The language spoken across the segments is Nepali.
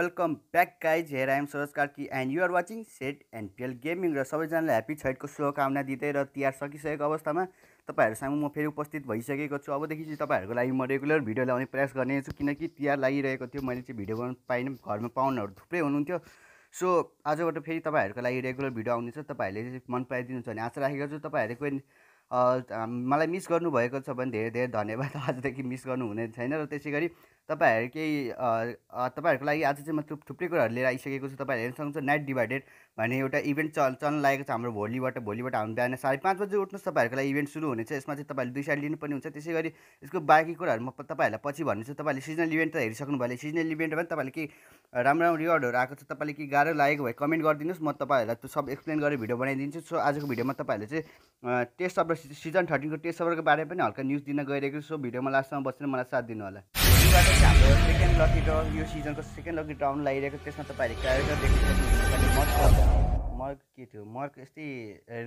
welcome back guys here I'm Saroj Karki and you're watching set and PL gaming र सबैजनालाई ह्याप्पी छैटको शुभकामना दिँदै र तिहार सकिसकेको अवस्थामा तपाईँहरूसँग म फेरि उपस्थित भइसकेको छु अबदेखि चाहिँ तपाईँहरूको लागि म रेगुलर भिडियो ल्याउने प्रयास गर्नेछु किनकि तिहार लागिरहेको थियो मैले चाहिँ भिडियो बनाउनु पाइनँ घरमा पाहुनाहरू थुप्रै हुनुहुन्थ्यो सो आजबाट फेरि तपाईँहरूको लागि रेगुलर भिडियो आउनेछ तपाईँहरूले मन पराइदिनु छ भने आशा राखेको छु तपाईँहरूले कोही मलाई मिस गर्नुभएको छ भने धेरै धेरै धन्यवाद आजदेखि मिस गर्नु हुने छैन र त्यसै गरी तपाईँहरू केही तपाईँहरूको लागि आज चाहिँ म थुप थुप्रै कुराहरू लिएर आइसकेको छु तपाईँहरू हेर्न सक्नुहुन्छ नाइट डिभाइडेड भन्ने एउटा इभेन्ट चल चल्न लागेको छ हाम्रो भोलिबाट भोलिबाट हामी बिहान साढे पाँच बजी उठ्नुहोस् तपाईँहरूको लागि इभेन्ट सुरु हुनेछ यसमा चाहिँ तपाईँहरूले दुई साइड लिनुपर्ने हुन्छ त्यसै गरी यसको बाँकी कुराहरू म तपाईँहरूलाई पछि भन्नेछु तपाईँले सिजनल इभेन्ट त हेरिसक्नु भयो सिजनल इभेन्टमा पनि तपाईँले केही राम्रो राम्रो रिवार्डहरू आएको छ तपाईँले के गाह्रो लागेको भए कमेन्ट गरिदिनुहोस् म तपाईँहरूलाई त्यो सब एक्सप्लेन गरेर भिडियो बनाइदिन्छु सो आजको भिडियोमा तपाईँहरूले चाहिँ टेस्ट अफ सिजन थर्टिनको टेस्ट अफरको बारेमा पनि हल्का न्युज दिन गइरहेको छु सो भिडियोमा लास्टसम्म बसेर मलाई साथ दिनु होला सेकेन्ड लकी ड्र यो सिजनको सेकेन्ड लकी ड्र आउनु लागिरहेको त्यसमा तपाईँहरूले क्यारेक्टर देख्नु मर्क के थियो मर्क यस्तै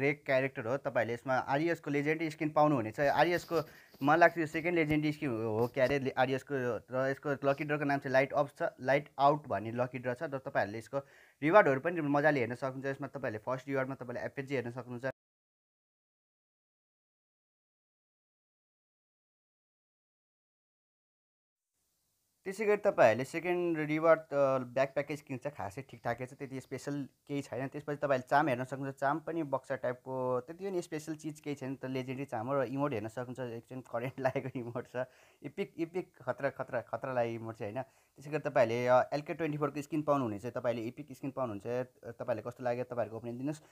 रेक क्यारेक्टर हो तपाईँहरूले यसमा आरियसको लेजेन्डरी स्किन पाउनुहुनेछ आरियसको मलाई लाग्छ यो सेकेन्ड लेजेन्डरी स्किन हो क्यारे आरियसको र यसको लकी ड्रको नाम चाहिँ लाइट अफ छ लाइट आउट भन्ने लकी ड्र छ र तपाईँहरूले यसको रिवार्डहरू पनि मजाले हेर्न सक्नुहुन्छ यसमा तपाईँहरूले फर्स्ट रिवार्डमा तपाईँले एपेजी हेर्न सक्नुहुन्छ त्यसै गरी तपाईँहरूले सेकेन्ड रिवार्ड ब्याक प्याकेज किन्छ खासै ठिकठाकै छ त्यति स्पेसल केही छैन त्यसपछि तपाईँहरूले चाम हेर्न सक्नुहुन्छ चाम पनि बक्सा टाइपको त्यति पनि स्पेसल चिज केही छैन त लेजेन्डरी चाम हो र इमोट हेर्न सक्नुहुन्छ एकछिन करेन्ट लागेको इमोट छ इपिक इपिक खतरा खतरा खतरा लागेको इमोट चाहिँ होइन त्यसै गरी तपाईँहरूले एलके ट्वेन्टी फोरको स्किन पाउनुहुनेछ तपाईँहरूले इपिक स्किन पाउनुहुन्छ तपाईँहरूले कस्तो लाग्यो तपाईँहरूको ओपिनियन दिनुहोस्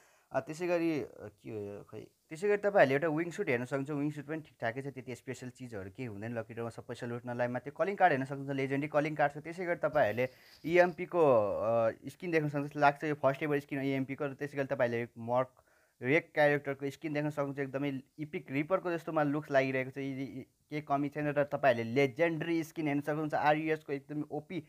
त्यसै गरी के खोइ त्यसै गरी तपाईँहरूले एउटा विङ सुट हेर्न सक्नुहुन्छ विङ सुट पनि ठिकठाकै छ त्यति स्पेसल चिजहरू केही हुँदैन लकिटोमा सब पैसा लुट्नलाई मात्रै कलिङ कार्ड हेर्न सक्नुहुन्छ लेजेन्डी कलिङ कार्ड छ त्यसै गरी तपाईँहरूले इएमपीको e स्किन देख्न सक्नुहुन्छ लाग्छ यो फर्स्ट एभर स्किन इएमपीको र त्यसै गरी तपाईँहरूले मर्क रेक क्यारेक्टरको स्किन देख्न सक्नुहुन्छ एकदमै इपिक रिपरको जस्तोमा लुक्स लागिरहेको छ केही कमी छैन र तपाईँहरूले लेजेन्डरी स्किन हेर्न सक्नुहुन्छ आरयुएसको e एकदमै ओपी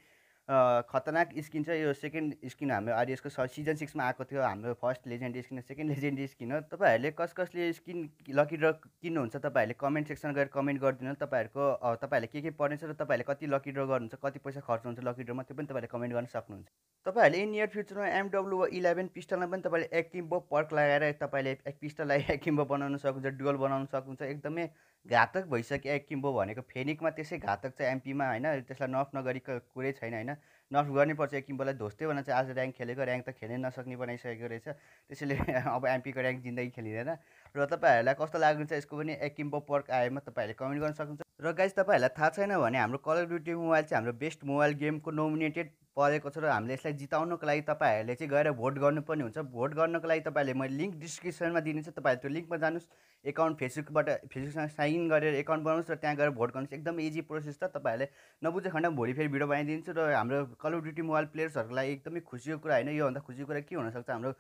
खतरनाक स्किन छ यो सेकेन्ड स्किन हाम्रो आरडिएसको सिजन सिक्समा आएको थियो हाम्रो first legend skin second legend skin हो तपाईँहरूले कस कसले स्किन लकी ड्र किन्नुहुन्छ तपाईँहरूले कमेन्ट सेक्सन गएर कमेन्ट गरिदिनु तपाईँहरूको तपाईँहरूले के के पर्नेछ र तपाईँहरूले कति लकी ड्र गर्नुहुन्छ कति पैसा खर्च हुन्छ लकी ड्रमा त्यो पनि तपाईँहरूले कमेन्ट गर्न सक्नुहुन्छ तपाईँहरूले इन नियर फ्युचरमा एमडब्लु इलेभेन पिस्टलमा पनि तपाईँले एक किम्बो पर्क लगाएर तपाईँले एक पिस्टललाई एक किम्बो बनाउनु सक्नुहुन्छ डुवल बनाउनु सक्नुहुन्छ एकदमै घातक भइसक्यो एकिम्बो भनेको फेनिकमा त्यसै घातक चाहिँ एमपीमा होइन त्यसलाई नफ नगरी कुरै छैन होइन नफ गर्नैपर्छ किम्बोलाई ध्वस्तै भने चाहिँ आज ऱ्याङ्क खेलेको ऱ्याङ्क त खेल्नै नसक्ने बनाइसकेको रहेछ त्यसैले अब एमपीको ऱ्याङ्क जिन्दगी खेलिँदैन र तपाईँहरूलाई कस्तो लाग्नुहुन्छ यसको पनि किम्बो पर्क आएमा तपाईँहरूले कमेन्ट गर्न सक्नुहुन्छ र गाइज तपाईँहरूलाई थाहा छैन भने हाम्रो कलर ड्युटी मोबाइल चाहिँ हाम्रो बेस्ट मोबाइल गेमको नोमिनेटेड परेको छ र हामीले यसलाई जिताउनको लागि तपाईँहरूले चाहिँ गएर भोट गर्नुपर्ने हुन्छ भोट गर्नको लागि तपाईँहरूले मैले लिङ्क डिस्क्रिप्सनमा दिनेछु तपाईँहरू त्यो लिङ्कमा जानुहोस् एकाउन्ट फेसबुकबाट फेसबुकसँग साइन गरेर एकाउन्ट बनाउनुहोस् र त्यहाँ गएर भोट गर्नुहोस् एकदम इजी प्रोसेस छ तपाईँहरूले नबुझेको खण्डमा भोलि फेरि भिडियो बनाइदिन्छु र हाम्रो कल अफ मोबाइल प्लेयर्सहरूको लागि एकदमै खुसीको कुरा होइन योभन्दा खुसीको कुरा के हुनसक्छ हाम्रो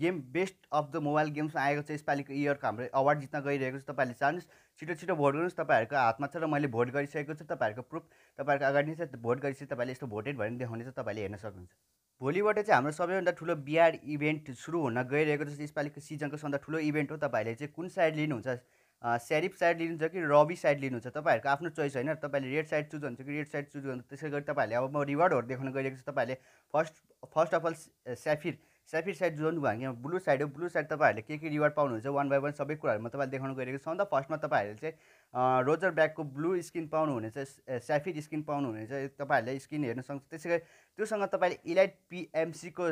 game best of the mobile games आएको छ यसपालिको इयरको हाम्रो अवार्ड जित्न गइरहेको छ तपाईँहरूले चाहनुहोस् छिटो छिटो भोट गर्नुहोस् तपाईँहरूको हातमा छ र मैले भोट गरिसकेको छु तपाईँहरूको प्रुफ तपाईँहरूको अगाडि नै छ भोट गरिसके तपाईँले यस्तो भोटेड भनेर देखाउने चाहिँ तपाईँले हेर्न सक्नुहुन्छ भोलिबाट चाहिँ हाम्रो सबैभन्दा ठुलो बिहार इभेन्ट सुरु हुन गइरहेको छ यसपालिको सिजनको सबभन्दा ठुलो इभेन्ट हो तपाईँहरूले चाहिँ कुन साइड लिनुहुन्छ सेरिफ साइड लिनुहुन्छ कि रबी साइड लिनुहुन्छ तपाईँहरूको आफ्नो चोइस होइन तपाईँले रेड साइड चुज हुन्छ कि रेड साइड चुज गर्नुहुन्छ त्यसै गरी तपाईँहरूले अब म रिवार्डहरू देखाउन गइरहेको छु तपाईँहरूले फर्स्ट फर्स्ट अफ अल सेफिर सेफिट साइड भयो हामी ब्लू साइड हो ब्लू साइड तपाईँहरूले के के रिवार्ड पाउनुहुन्छ वान बाई वान सबै कुराहरू म तपाईँलाई देखाउनु गइरहेको छु अन्त फर्स्टमा तपाईँहरूले चाहिँ रोजर ब्यागको ब्लू स्किन पाउनुहुनेछ सेफिड स्किन पाउनुहुनेछ तपाईँहरूले स्किन हेर्न सक्छ त्यसै गरी त्योसँग तपाईँले इलाइट पिएमसीको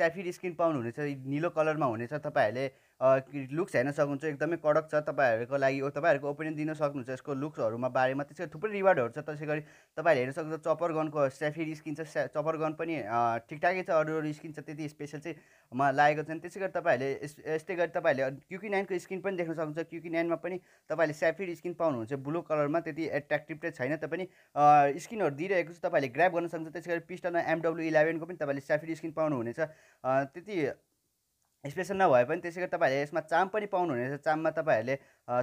सेफिड स्किन पाउनुहुनेछ निलो कलरमा हुनेछ तपाईँहरूले लुक्स हेर्न सक्नुहुन्छ एकदमै कडक छ तपाईँहरूको लागि तपाईँहरूको ओपिनियन दिन सक्नुहुन्छ यसको लुक्सहरूमा बारेमा त्यसको थुप्रै रिवार्डहरू छ त्यसै गरी तपाईँहरूले हेर्न सक्नुहुन्छ चपर गनको सेफी स्किन छ चपर गन पनि ठिकठाकै छ अरू अरू स्किन छ त्यति स्पेसल चाहिँ मा लागेको छैन त्यसै गरी तपाईँहरूले यस्तै गरी तपाईँहरूले क्युकी नाइनको स्किन पनि देख्न सक्नुहुन्छ क्युकी नाइनमा पनि तपाईँहरूले सेफी स्किन पाउनुहुन्छ ब्लु कलरमा त्यति एट्र्याक्टिभ चाहिँ छैन तापनि स्किनहरू दिइरहेको छ तपाईँहरूले ग्राप गर्न सक्नुहुन्छ त्यसै गरी पिस्टलमा एमडब्लु इलेभेनको पनि तपाईँले सेफी स्किन पाउनुहुनेछ त्यति स्पेसल नभए पनि त्यसै गरी तपाईँहरूले यसमा चाम पनि पाउनुहुनेछ चाममा तपाईँहरूले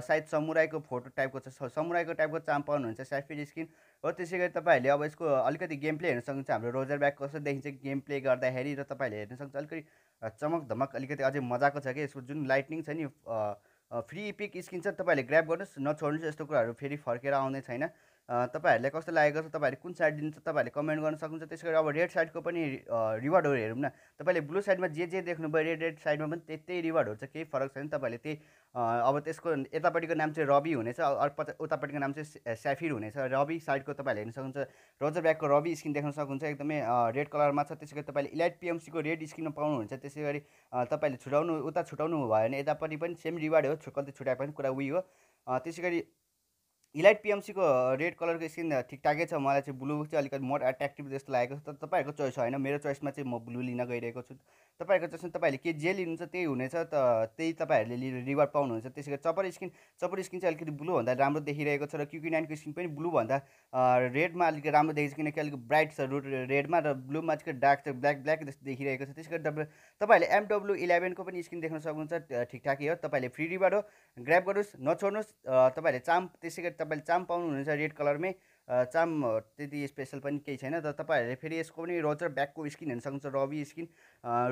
सायद समुराईको फोटो टाइपको छ समुराईको टाइपको चाम पाउनुहुन्छ सायद फेरि स्किन हो त्यसै गरी तपाईँहरूले अब यसको अलिकति गेम प्ले हेर्न सक्नुहुन्छ हाम्रो रोजर ब्याग कस्तो देखिन्छ गेम प्ले गर्दाखेरि र तपाईँहरूले हेर्न सक्नुहुन्छ अलिकति चमक धमक अलिकति अझै मजाको छ कि यसको जुन लाइटनिङ छ नि फ्री पिक स्किन छ तपाईँहरूले ग्राप गर्नुहोस् नछोड्नुहोस् यस्तो कुराहरू फेरि फर्केर आउने छैन तपाईँहरूलाई कस्तो लागेको छ तपाईँहरूले कुन साइड दिनुहुन्छ तपाईँहरूले कमेन्ट गर्न सक्नुहुन्छ त्यसै गरी अब रेड साइडको पनि रिवार्डहरू हेरौँ न तपाईँले ब्लू साइडमा जे जे देख्नुभयो रेड रेड साइडमा पनि त्यही रिवार्डहरू छ केही फरक छैन तपाईँहरूले त्यही अब त्यसको यतापट्टिको नाम चाहिँ रवि हुनेछ अर्को उतापट्टिको नाम चाहिँ स्याफिर हुनेछ रवि साइडको तपाईँहरूले हेर्न सक्नुहुन्छ रोजर ब्यागको रवि स्किन देख्न सक्नुहुन्छ एकदमै रेड कलरमा छ त्यसै गरी तपाईँले इलाइट पिएमसीको रेड स्किनमा पाउनुहुन्छ त्यसै गरी तपाईँले छुटाउनु उता छुटाउनु भयो भने यतापट्टि पनि सेम रिवार्ड हो कति छुट्याए पनि कुरा उयो हो त्यसै गरी इलाइट पिएमसीको रेड कलरको स्किन ठिकठाकै छ मलाई चाहिँ ब्लु चाहिँ अलिकति मोर एट्र्याक्टिभ जस्तो लागेको छ तर तपाईँहरूको चोइस होइन मेरो चोइसमा चाहिँ म ब्लु लिन गइरहेको छु तपाईँहरूको चोइसमा तपाईँहरूले के जे लिनुहुन्छ त्यही हुनेछ त त्यही तपाईँहरूले लिएर रिवार्ड पाउनुहुन्छ त्यसै गरी चपर स्किन चपर स्किन चाहिँ अलिकति भन्दा राम्रो देखिरहेको छ र क्युकी नाइनको स्किन पनि भन्दा रेडमा अलिक राम्रो देखिन्छ किनकि अलिक ब्राइट छ रुट रेडमा र ब्लूमा अलिक डार्क छ ब्ल्याक ब्ल्याक जस्तो देखिरहेको छ त्यस गरी तपाईँ तपाईँहरूले एमडब्लु इलेभेनको पनि स्क्रिन देख्न सक्नुहुन्छ ठिकठाकै हो तपाईँले फ्री रिबाट हो ग्राप गर्नुहोस् नछोड्नुहोस् तपाईँहरूले चाम त्यसै गरी तपाईँले चाम पाउनुहुनेछ रेड कलरमै चाम त्यति स्पेसल पनि केही छैन तर तपाईँहरूले फेरि यसको पनि रोजर ब्याकको स्किन हेर्न सक्नुहुन्छ ruby skin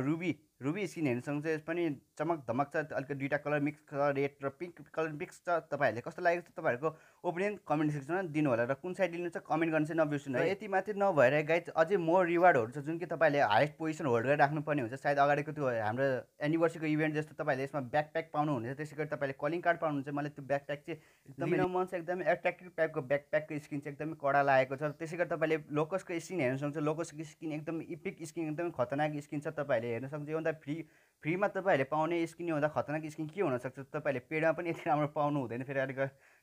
ruby ruby skin चाहिँ यस पनि चमक धमक छ अलिकति दुइटा कलर मिक्स छ रेड र पिङ्क कलर मिक्स छ तपाईँहरूले कस्तो लागेको छ तपाईँहरूको ओपिनियन कमेन्ट सेक्सनमा दिनु होला र कुन साइड लिनु छ कमेन्ट गर्नु चाहिँ नबिर्सनु है यति मात्रै नभएर गाइज अझै मोर रिवार्डहरू छ जुन कि तपाईँले हाइस्ट पोजिसन होल्ड गरेर राख्नुपर्ने हुन्छ सायद अगाडिको त्यो हाम्रो एनिभर्सरीको इभेन्ट जस्तो तपाईँहरूले यसमा ब्याकप्याक पाउनुहुन्छ त्यसै गरी तपाईँले कलिङ कार्ड पाउनुहुन्छ मलाई त्यो ब्याकप्याक चाहिँ एकदमै मन छ एकदमै एट्र्याक्टिभ टाइपको ब्याकप्याकको स्किन चाहिँ एकदमै कडा लागेको छ त्यसै गरी तपाईँले लोकसको स्किन हेर्नु सक्छ लोकसको स्किन एकदम इपिक स्किन एकदमै खतरनाक स्किन छ तपाईँहरूले हेर्न सक्नुहुन्छ गर्दा फ्री फ्रीमा तपाईँहरूले पाउने स्किन हुँदा खतरनाक स्किन के हुनसक्छ तपाईँहरूले पेडमा पनि यति राम्रो पाउनु हुँदैन फेरि अलिक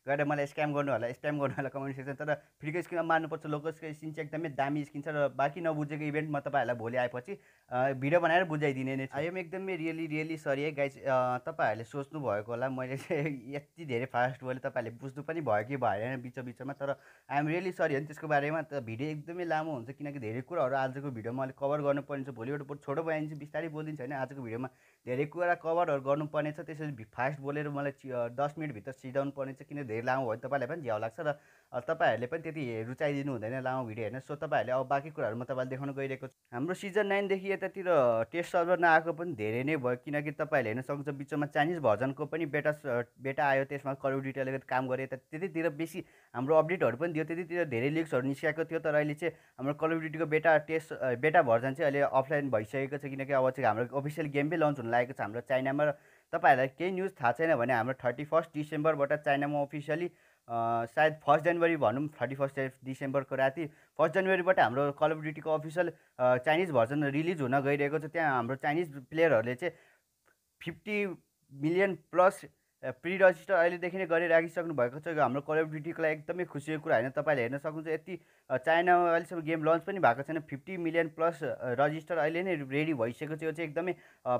गएर मलाई स्क्याम गर्नु होला स्क्याम गर्नु होला कमेन्ट सेक्सन तर फ्रीको स्किनमा मार्नुपर्छ लोकल स्किन चाहिँ एकदमै दामी स्किन छ र बाँकी नबुझेको इभेन्ट म तपाईँहरूलाई भोलि आएपछि भिडियो बनाएर बुझाइदिने नै आई एम एकदमै रियली रियली सरी है गाइज तपाईँहरूले सोच्नु भएको होला मैले यति धेरै फास्ट बोले तपाईँहरूले बुझ्नु पनि भयो कि भएन बिच बिचमा तर आइएम रियली सरी होइन त्यसको बारेमा त भिडियो एकदमै लामो हुन्छ किनकि धेरै कुराहरू आजको भिडियोमा अलिक कभर गर्नुपर्ने छ भोलिबाट छोटो बनाइदिन्छु बिस्तारै बोलिदिन्छ होइन आजको भिडियोमा धेरै कुरा कभरहरू गर्नुपर्ने छ त्यसरी फास्ट बोलेर मलाई दस मिनटभित्र सिजाउनु पर्ने छ किन धेरै लामो भयो भने तपाईँलाई पनि झ्याउ लाग्छ र तपाईँहरूले पनि त्यति रुचाइदिनु हुँदैन लामो भिडियो हेर्नुहोस् सो तपाईँहरूले अब बाँकी कुराहरू म तपाईँलाई देखाउन गइरहेको छु हाम्रो सिजन नाइनदेखि यतातिर टेस्ट सर्भर नआएको पनि धेरै नै भयो किनकि तपाईँहरूले हेर्न सक्नुहुन्छ बिचमा चाइनिज भर्जनको पनि बेटा बेटा आयो त्यसमा कल डिटेल काम गरेँ त्यतितिर बेसी हाम्रो अपडेटहरू पनि दियो त्यतितिर धेरै लिक्सहरू निस्किएको थियो तर अहिले चाहिँ हाम्रो कल बेटा टेस्ट बेटा भर्जन चाहिँ अहिले अफलाइन भइसकेको छ किनकि अब चाहिँ हाम्रो अफिसियल गेम पनि लन्च हुन लागेको छ हाम्रो चाइनामा र तपाईँहरूलाई केही न्युज थाहा छैन भने हाम्रो थर्टी फर्स्ट डिसेम्बरबाट चाइनामा अफिसियली सायद फर्स्ट जनवरी भनौँ थर्टी फर्स्ट डिसेम्बरको राति फर्स्ट जनवरीबाट हाम्रो call official Chinese version release हुन गइरहेको छ त्यहाँ हाम्रो चाइनिज प्लेयरहरूले चाहिँ fifty million plus pre register अहिलेदेखि नै गरिराखिसक्नु भएको छ यो हाम्रो कलेबिटीको लागि एकदमै खुसीको कुरा होइन तपाईँले हेर्न सक्नुहुन्छ यति चाइनामा अहिलेसम्म गेम लन्च पनि भएको छैन फिफ्टी मिलियन प्लस रजिस्टर अहिले नै रेडी भइसकेको छ यो चाहिँ एकदमै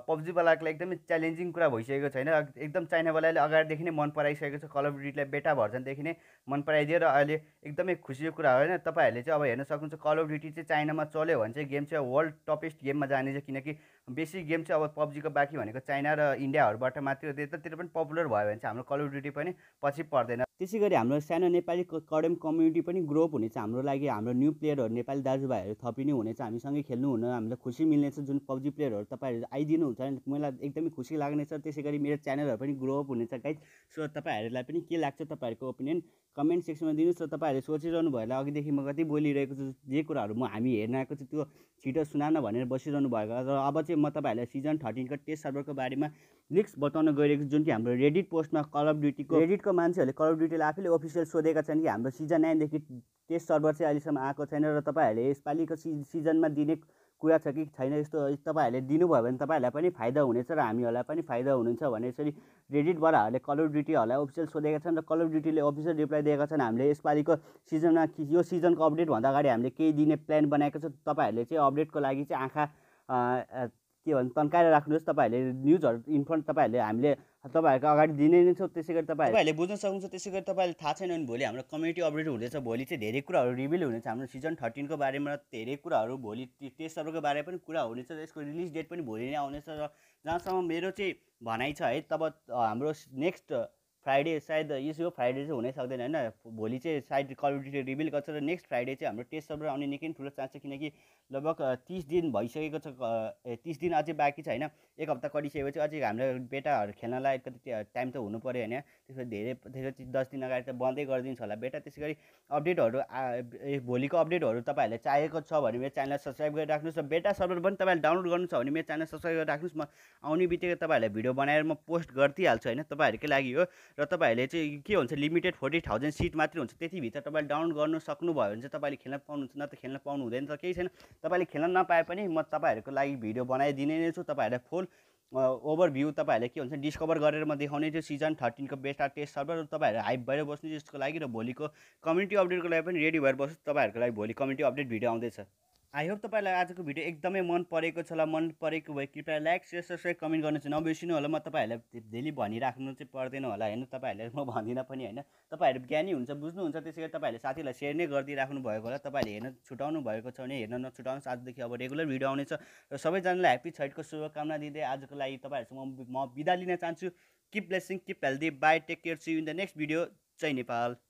पब्जीवालाको लागि एकदमै च्यालेन्जिङ कुरा भइसकेको छैन एकदम चाइनावालाले अगाडिदेखि नै मन पराइसकेको छ कल अफ ड्युटीलाई बेटा भर्जनदेखि नै मन पराइदियो र अहिले एकदमै खुसीको कुरा होइन तपाईँहरूले चाहिँ अब हेर्न सक्नुहुन्छ कल अफ ड्युटी चाहिँ चाइनामा चल्यो भने चाहिँ गेम चाहिँ वर्ल्ड टपेस्ट गेममा जानेछ किनकि बेसी गेम चाहिँ अब पब्जीको बाँकी भनेको चाइना र इन्डियाहरूबाट मात्रै त्यतातिर पनि पपुलर भयो भने चाहिँ हाम्रो कल अफ ड्युटी पनि पछि पर्दैन त्यसै गरी हाम्रो सानो नेपाली कडम कम्युनिटी पनि ग्रोअप हुनेछ हाम्रो लागि हाम्रो न्यू प्लेयरहरू नेपाली दाजुभाइहरू थपिने हुनेछ हामीसँगै खेल्नु हुन हामीलाई खुसी मिल्नेछ जुन पब्जी प्लेयरहरू तपाईँहरू आइदिनु हुन्छ मलाई एकदमै खुसी लाग्नेछ त्यसै गरी मेरो च्यानलहरू पनि ग्रोअप हुनेछ गाइज सो तपाईँहरूलाई पनि के लाग्छ तपाईँहरूको ओपिनियन कमेन्ट सेक्सनमा दिनुहोस् र तपाईँहरूले सोचिरहनु भयो होला अघिदेखि म कति बोलिरहेको छु जे कुराहरू म हामी हेर्न आएको छु त्यो छिटो सुनाउन भनेर बसिरहनु भएको र अब चाहिँ म तपाईँहरूलाई सिजन थर्टिनको टेस्ट सर्भरको बारेमा लिक्स बताउन गइरहेको छु जुन चाहिँ हाम्रो रेडिट पोस्टमा कल अफ ड्युटीको रेडिटको मान्छेहरूले कल अफ ड्युटीलाई आफैले अफिसियल सोधेका छन् कि हाम्रो सिजन नाइनदेखि टेस्ट सर्भर चाहिँ अहिलेसम्म आएको छैन र तपाईँहरूले यसपालिको सि सिजनमा दिने कुरा छ कि छैन यस्तो तपाईँहरूले दिनुभयो भने तपाईँहरूलाई पनि फाइदा हुनेछ र हामीहरूलाई पनि फाइदा हुनुहुन्छ भने यसरी रेडिटवालाहरूले कल अफ ड्युटीहरूलाई अफिसियल सोधेका छन् र कल अफ ड्युटीले अफिसियल रिप्लाई दिएका छन् हामीले यसपालिको सिजनमा यो सिजनको अपडेटभन्दा अगाडि हामीले केही दिने प्लान बनाएको छ तपाईँहरूले चाहिँ अपडेटको लागि चाहिँ आँखा के भन्नु तन्काएर राख्नुहोस् तपाईँहरूले न्युजहरू इन्फर्म तपाईँहरूले हामीले तपाईँहरूको अगाडि दिने नै छौँ त्यसै गरी तपाईँहरूले बुझ्न सक्नुहुन्छ त्यसै गरी तपाईँलाई थाहा छैन भने भोलि हाम्रो कम्युनिटी अपडेट हुँदैछ भोलि चाहिँ धेरै कुराहरू रिभिल हुनेछ हाम्रो सिजन थर्टिनको बारेमा धेरै कुराहरू भोलि टेस्टहरूको बारे पनि कुरा हुनेछ यसको रिलिज डेट पनि भोलि नै आउनेछ र जहाँसम्म मेरो चाहिँ भनाइ छ है तब हाम्रो नेक्स्ट फ्राइडे सायद यो फ्राइडे चाहिँ हुनै सक्दैन होइन भोलि चाहिँ सायद कलरिटी रिभिल गर्छ र नेक्स्ट फ्राइडे चाहिँ हाम्रो टेस्ट सर्भर आउने निकै ठुलो चान्स छ किनकि लगभग तिस दिन भइसकेको छ तिस दिन अझै बाँकी छ होइन एक हप्ता कटिसकेपछि अझै हाम्रो बेटाहरू खेल्नलाई अलिकति टाइम त हुनु पऱ्यो होइन त्यसपछि धेरै त्यसपछि दस दिन अगाडि त बन्दै गरिदिन्छ होला बेटा त्यसै गरी अपडेटहरू भोलिको अपडेटहरू तपाईँहरूले चाहिएको छ भने मेरो च्यानल सब्सक्राइब गरेर र बेटा सर्भर पनि तपाईँहरूले डाउनलोड गर्नु छ भने मेरो च्यानल सब्सक्राइब गरेर म आउने बित्तिकै तपाईँहरूलाई भिडियो बनाएर म पोस्ट गरिदिइहाल्छु होइन तपाईँहरूकै लागि हो र तपाईँहरूले चाहिँ के हुन्छ लिमिटेड फोर्टी थाउजन्ड सिट मात्रै हुन्छ त्यतिभित्र तपाईँले डाउन गर्नु सक्नुभयो भने चाहिँ तपाईँले खेल्न पाउनुहुन्छ न त खेल्न पाउनु हुँदैन त केही छैन तपाईँले खेल्न नपाए पनि म तपाईँहरूको लागि भिडियो बनाइदिने नै छु तपाईँहरूलाई फुल ओभर भ्यू तपाईँहरूले के हुन्छ डिस्कभर गरेर म देखाउने छु सिजन थर्टिनको बेस्ट आर टेस्ट सर्भर तपाईँहरू हाइप भएर बस्नु त्यसको लागि र भोलिको कम्युनिटी अपडेटको लागि पनि रेडी भएर बस्नु तपाईँहरूको लागि भोलि कम्युनिटी अपडेट भिडियो आउँदैछ आई होप तपाईँलाई आजको भिडियो एकदमै मन परेको छ होला मन परेको भए कृपया लाइक सेयर सब्सक्राइब कमेन्ट गर्नु चाहिँ नबिर्सिनु होला म तपाईँहरूलाई धेरै भनिराख्नु चाहिँ पर्दैन होला होइन तपाईँहरूले म भन्दिनँ पनि होइन तपाईँहरू ज्ञानी हुन्छ बुझ्नुहुन्छ त्यसै गरी तपाईँहरूले साथीहरूलाई सेयर नै गरिदिइराख्नु भएको होला तपाईँहरूले हेर्न छुटाउनु भएको छ भने हेर्न नछुटाउनुहोस् आजदेखि अब रेगुलर भिडियो आउनेछ र सबैजनालाई ह्याप्पी छैटको शुभकामना दिँदै आजको लागि तपाईँहरूसँग म बिदा लिन चाहन्छु keep blessing keep healthy bye take care see in the next video जय नेपाल